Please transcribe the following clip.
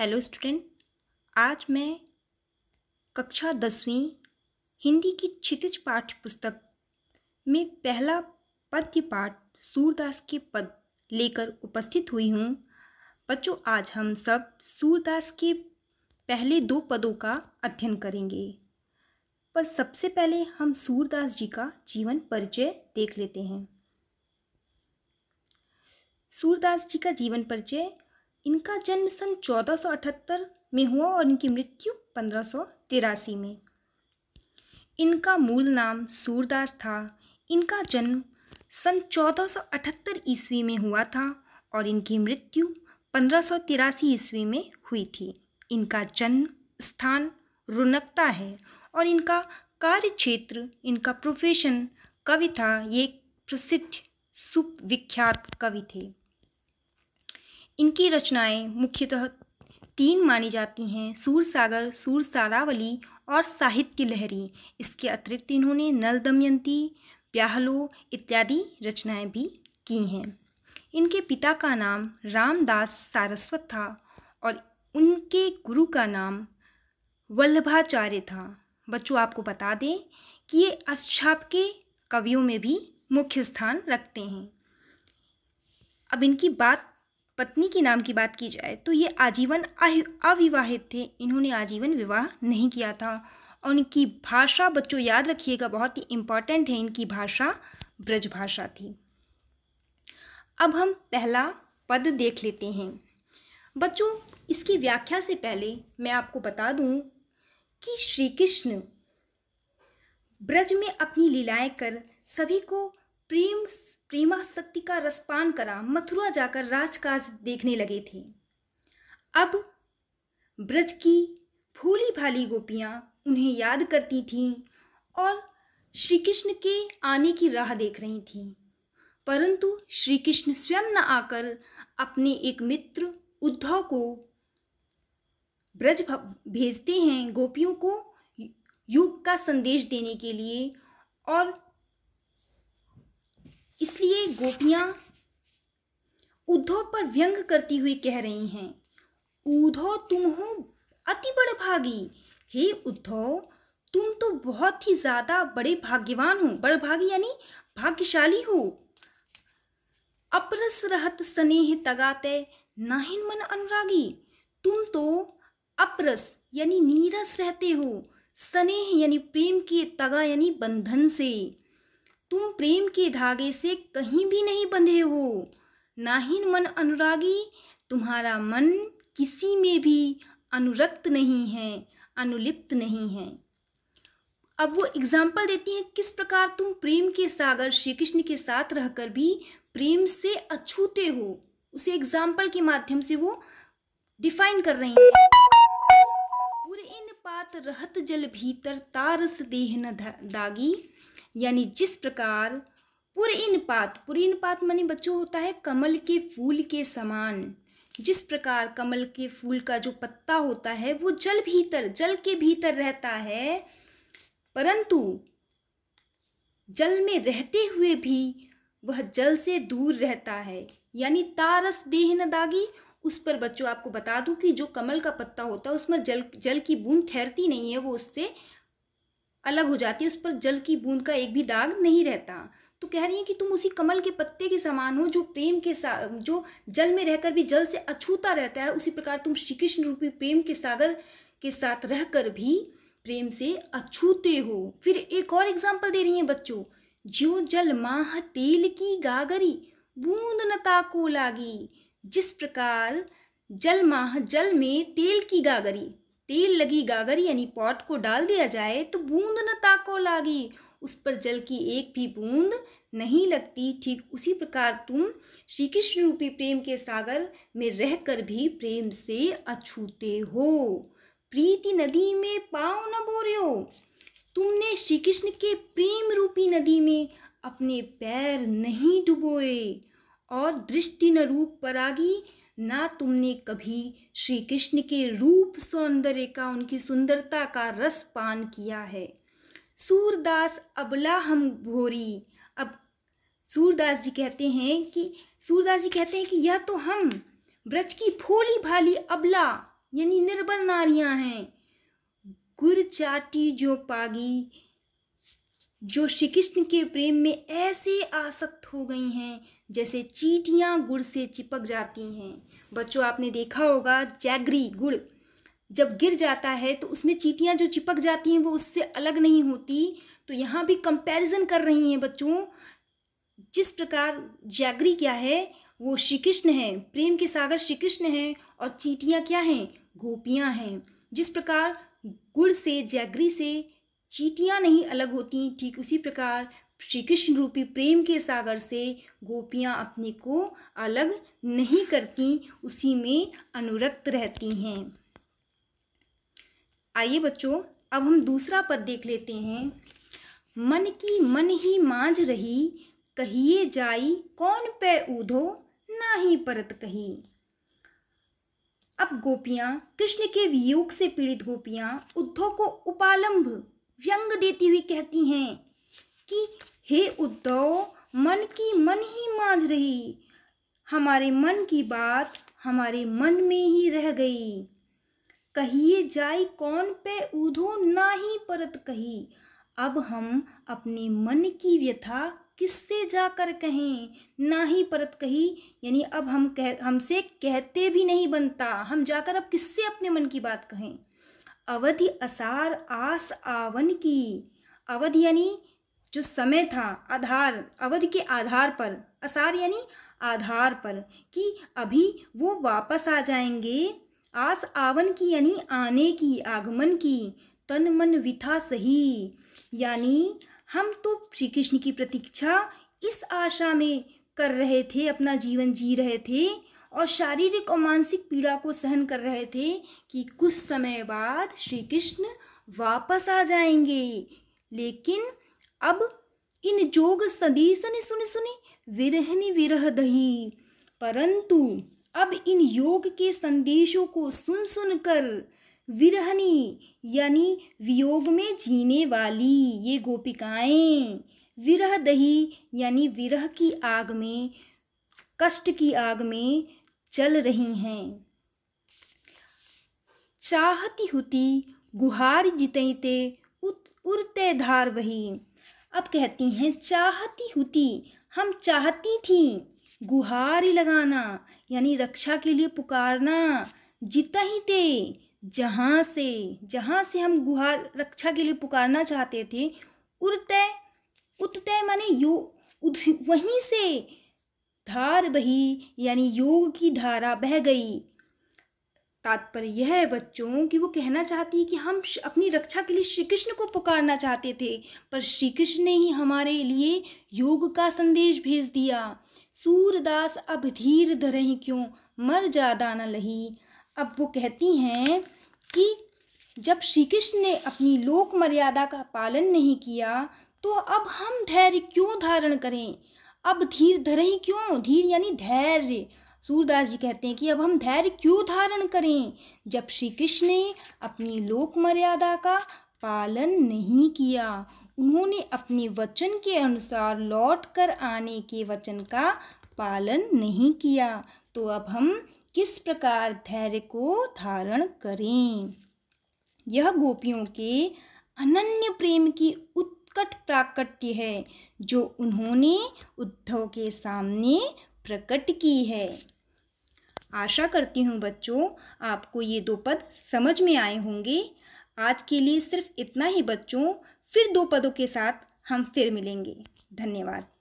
hello student आज मैं कक्षा दसवीं हिंदी की क्षितिज पाठ्य पुस्तक में पहला पद्य पाठ सूरदास के पद लेकर उपस्थित हुई हूँ बच्चों आज हम सब सूरदास के पहले दो पदों का अध्ययन करेंगे पर सबसे पहले हम सूरदास जी का जीवन परिचय देख लेते हैं सूरदास जी का जीवन परिचय इनका जन्म सन 1478 में हुआ और इनकी मृत्यु पंद्रह में इनका मूल नाम सूरदास था इनका जन्म सन 1478 ईस्वी में हुआ था और इनकी मृत्यु पंद्रह ईस्वी में हुई थी इनका जन्म स्थान रुनकता है और इनका कार्य क्षेत्र इनका प्रोफेशन कवि था ये प्रसिद्ध सुविख्यात कवि थे इनकी रचनाएं मुख्यतः तीन मानी जाती हैं सूर सागर सूर सारावली और साहित्य की लहरी इसके अतिरिक्त इन्होंने नल दमयंती प्याहलो इत्यादि रचनाएं भी की हैं इनके पिता का नाम रामदास सारस्वत था और उनके गुरु का नाम वल्लभाचार्य था बच्चों आपको बता दें कि ये अश्छाप के कवियों में भी मुख्य स्थान रखते हैं अब इनकी बात पत्नी के नाम की बात की जाए तो ये आजीवन अविवाहित थे इन्होंने आजीवन विवाह नहीं किया था और इनकी भाषा बच्चों याद रखिएगा बहुत ही इम्पॉर्टेंट है इनकी भाषा ब्रज भाषा थी अब हम पहला पद देख लेते हैं बच्चों इसकी व्याख्या से पहले मैं आपको बता दूं कि श्री कृष्ण ब्रज में अपनी लीलाएं कर सभी को प्रेम प्रेमाशक्ति का रसपान करा मथुरा जाकर राजकाज देखने लगे थे अब ब्रज की भोली भाली गोपियाँ उन्हें याद करती थीं और श्री कृष्ण के आने की राह देख रही थीं परंतु श्री कृष्ण स्वयं न आकर अपने एक मित्र उद्धव को ब्रज भेजते हैं गोपियों को युग का संदेश देने के लिए और इसलिए गोपियां उद्धव पर व्यंग करती हुई कह रही हैं उद्धव तुम हो अति बड़ भागी हे उद्धव तुम तो बहुत ही ज़्यादा बड़े भाग्यवान हो बड़ भागी यानी भाग्यशाली हो अपरस रहत स्नेह तगाते नाहिन मन अनुरागी तुम तो अपरस यानी नीरस रहते हो स्नेह यानी प्रेम के तगा यानी बंधन से तुम प्रेम के धागे से कहीं भी नहीं बंधे हो नाहीन मन अनुरागी तुम्हारा मन किसी में भी अनुरक्त नहीं है अनुलिप्त नहीं है अब वो एग्जाम्पल देती हैं किस प्रकार तुम प्रेम के सागर श्री कृष्ण के साथ रहकर भी प्रेम से अछूते हो उसे एग्जाम्पल के माध्यम से वो डिफाइन कर रही हैं तात रहत जल भीतर तारस देह न दागी यानी जिस प्रकार पुरीन पात पुरीन पात मानी बच्चों होता है कमल के फूल के समान जिस प्रकार कमल के फूल का जो पत्ता होता है वो जल भीतर जल के भीतर रहता है परंतु जल में रहते हुए भी वह जल से दूर रहता है यानी तारस देह न दागी उस पर बच्चों आपको बता दूं कि जो कमल का पत्ता होता है उसमें जल जल की बूंद ठहरती नहीं है वो उससे अलग हो जाती है उस पर जल की बूंद का एक भी दाग नहीं रहता तो कह रही है कि तुम उसी कमल के पत्ते के समान हो जो प्रेम के साथ जो जल में रहकर भी जल से अछूता रहता है उसी प्रकार तुम श्री कृष्ण रूपी प्रेम के सागर के साथ रहकर भी प्रेम से अछूते हो फिर एक और एग्जाम्पल दे रही हैं बच्चों जो जल माह तेल की गागरी बूंद नता को लागी जिस प्रकार जल माह जल में तेल की गागरी तेल लगी गागर यानी पॉट को डाल दिया जाए तो बूंद न ताको लागी उस पर जल की एक भी बूंद नहीं लगती ठीक उसी प्रकार तुम श्री कृष्ण रूपी प्रेम के सागर में रहकर भी प्रेम से अछूते हो प्रीति नदी में पाँव न बोरियो तुमने श्री कृष्ण के प्रेम रूपी नदी में अपने पैर नहीं डुबोए और दृष्टि न रूप परागी ना तुमने कभी श्री कृष्ण के रूप सौंदर्य का उनकी सुंदरता का रस पान किया है सूरदास अबला हम भोरी अब सूरदास जी कहते हैं कि सूरदास जी कहते हैं कि यह तो हम ब्रज की फोली भाली अबला यानी निर्बल नारियां हैं गुर चाटी जो पागी जो श्री कृष्ण के प्रेम में ऐसे आसक्त हो गई हैं जैसे चीटियाँ गुड़ से चिपक जाती हैं बच्चों आपने देखा होगा जैगरी गुड़ जब गिर जाता है तो उसमें चीटियाँ जो चिपक जाती हैं वो उससे अलग नहीं होती तो यहाँ भी कंपैरिजन कर रही हैं बच्चों जिस प्रकार जैगरी क्या है वो श्री कृष्ण हैं प्रेम के सागर श्री कृष्ण हैं और चीटियाँ क्या हैं गोपियाँ हैं जिस प्रकार गुड़ से जैगरी से चीटियाँ नहीं अलग होती ठीक उसी प्रकार श्री कृष्ण रूपी प्रेम के सागर से गोपियाँ अपने को अलग नहीं करती उसी में अनुरक्त रहती हैं आइए बच्चों अब हम दूसरा पद देख लेते हैं मन की मन ही मांझ रही कहिए जाई कौन पे ऊधो ना ही परत कही अब गोपियाँ कृष्ण के वियोग से पीड़ित गोपियाँ उद्धव को उपालंभ व्यंग देती हुई कहती हैं कि हे उद्धव मन की मन ही मांझ रही हमारे मन की बात हमारे मन में ही रह गई कहिए जाय कौन पे ऊधो ना ही परत कही अब हम अपने मन की व्यथा किससे जाकर कहें ना ही परत कही यानी अब हम कह हमसे कहते भी नहीं बनता हम जाकर अब किससे अपने मन की बात कहें अवधि असार आस आवन की अवध यानी जो समय था आधार अवध के आधार पर असार यानी आधार पर कि अभी वो वापस आ जाएंगे आस आवन की यानी आने की आगमन की तन मन विथा सही यानी हम तो श्री कृष्ण की प्रतीक्षा इस आशा में कर रहे थे अपना जीवन जी रहे थे और शारीरिक और मानसिक पीड़ा को सहन कर रहे थे कि कुछ समय बाद श्री कृष्ण वापस आ जाएंगे लेकिन अब इन जोग सनी सुनी सुनी विरहनी विरह दही परंतु अब इन योग के संदेशों को सुन सुन कर विरहनी यानी वियोग में जीने वाली ये गोपिकाएं विरह दही यानी विरह की आग में कष्ट की आग में चल रही हैं चाहती हुती गुहार ते उड़ते धार वही अब कहती हैं चाहती हुती हम चाहती थी गुहार लगाना यानी रक्षा के लिए पुकारना जित ही थे जहाँ से जहाँ से हम गुहार रक्षा के लिए पुकारना चाहते थे उड़ते उतते माने यू वहीं से धार बही यानी योग की धारा बह गई तात्पर्य यह है बच्चों कि वो कहना चाहती है कि हम अपनी रक्षा के लिए श्री कृष्ण को पुकारना चाहते थे पर श्री कृष्ण ने ही हमारे लिए योग का संदेश भेज दिया सूरदास अब धीर धरही क्यों मर जादा न लही अब वो कहती हैं कि जब श्री कृष्ण ने अपनी लोक मर्यादा का पालन नहीं किया तो अब हम धैर्य क्यों धारण करें अब धीर धरे क्यों धीर यानी धैर्य सूरदास जी कहते हैं कि अब हम धैर्य क्यों धारण करें जब श्री कृष्ण ने अपनी लोक मर्यादा का पालन नहीं किया उन्होंने अपने वचन के अनुसार लौट कर आने के वचन का पालन नहीं किया तो अब हम किस प्रकार धैर्य को धारण करें यह गोपियों के अनन्य प्रेम की उच्च प्रकट प्राकट्य है जो उन्होंने उद्धव के सामने प्रकट की है आशा करती हूँ बच्चों आपको ये दो पद समझ में आए होंगे आज के लिए सिर्फ इतना ही बच्चों फिर दो पदों के साथ हम फिर मिलेंगे धन्यवाद